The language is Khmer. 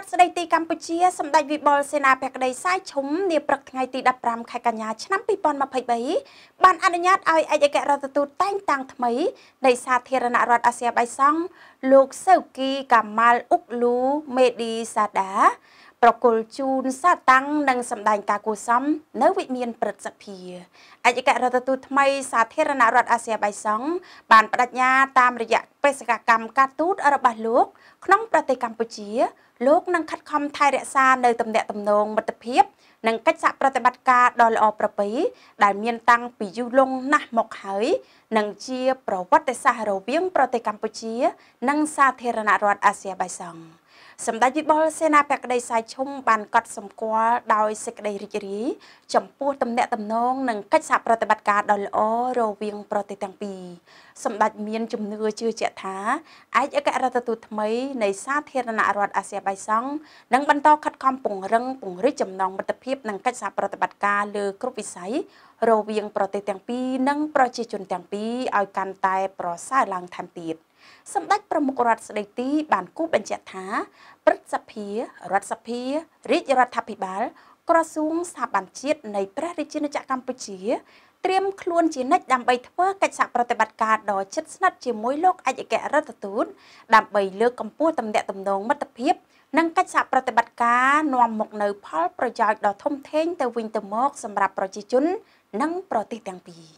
រដ្ឋស្ដីទីកម្ពុជាសម្ដេចវិបុលសេនាភក្តីសាយឈុំនាព្រឹកថ្ងៃទី15ខែកញ្ញាឆ្នាំ2023បានអនុញ្ញាតឲ្យឯកអគ្គរដ្ឋទូតតែងតាំងថ្មីនៃសាធារណរដ្ឋអាស៊ានបៃសង់លោកសេវគីកាម៉ាល់អ៊ុកលូមេឌីសាដាប្រគល់ជូនសាតាំងនិងសម្ដែងការគួសមនៅវិមានព្រឹទ្ធសភាអគ្គរដ្ឋទូតថ្មីសាធារណរដ្ឋអាស៊ានបៃសង់បានបដិញ្ញាតាមរយៈបេសកកម្មការទូតរបស់លោកក្នុងប្រទេសកម្ពុជា លោកនឹងខិតខំថែ រក្សានៅទំនាក់ទំនងមិត្តភាពនិងកិច្ចសហប្រតិបត្តិការដ៏ល្អប្រពៃដែលមានតាំងពីយូរលង់ណាស់មកហើយនិងជា ប្រវត្តិសាស្ត្ររវាងប្រទេសកម្ពុជា និងសាធារណរដ្ឋអាស៊ានបៃសង់សម្ដេចវិបុលសេនាបក្តីសាយឈុំបានកត់សម្គាល់ដោយសេចក្តីរីករាយចំពោះទំនាក់ទំនងនិងកិច្ចសហប្រតិបត្តិការដ៏ល្អរវាងប្រទេសទាំងពីរសម្ដេចមានជំនឿជឿជាក់ថាឯកអគ្គរដ្ឋទូតថ្មីនៃ សាធារណរដ្ឋអាស៊ានបៃសង់នឹងបន្តខិតខំពង្រឹងពង្រីកចំណងមិត្តភាពនិងកិច្ចសហប្រតិបត្តិការលើគ្រប់វិស័យរវាងប្រទេសទាំងពីរនិងប្រជាជនទាំងពីរឲ្យកាន់តែប្រសើរឡើងថែមទៀតសម្ដេចប្រមុខរដ្ឋស្ដីទី បានគូបញ្ជាក់ថាព្រឹទ្ធសភារដ្ឋសភារាជរដ្ឋាភិបាល ក្រសួងស្ថាប័នជាតិនៃព្រះរាជាណាចក្រកម្ពុជា ត្រៀមខ្លួនជានិច្ចដើម្បីធ្វើកិច្ចសហប្រតិបត្តិការដ៏ជិតស្និទ្ធជាមួយលោកឯកអគ្គរដ្ឋទូតដើម្បីលើកកម្ពស់ទំនាក់ទំនងមិត្តភាពនិងកិច្ចសហប្រតិបត្តិការនាំមកនូវផលប្រយោជន៍ដ៏ធំធេង ទៅវិញទៅមក សម្រាប់ប្រជាជននិងប្រទេសទាំងពីរ។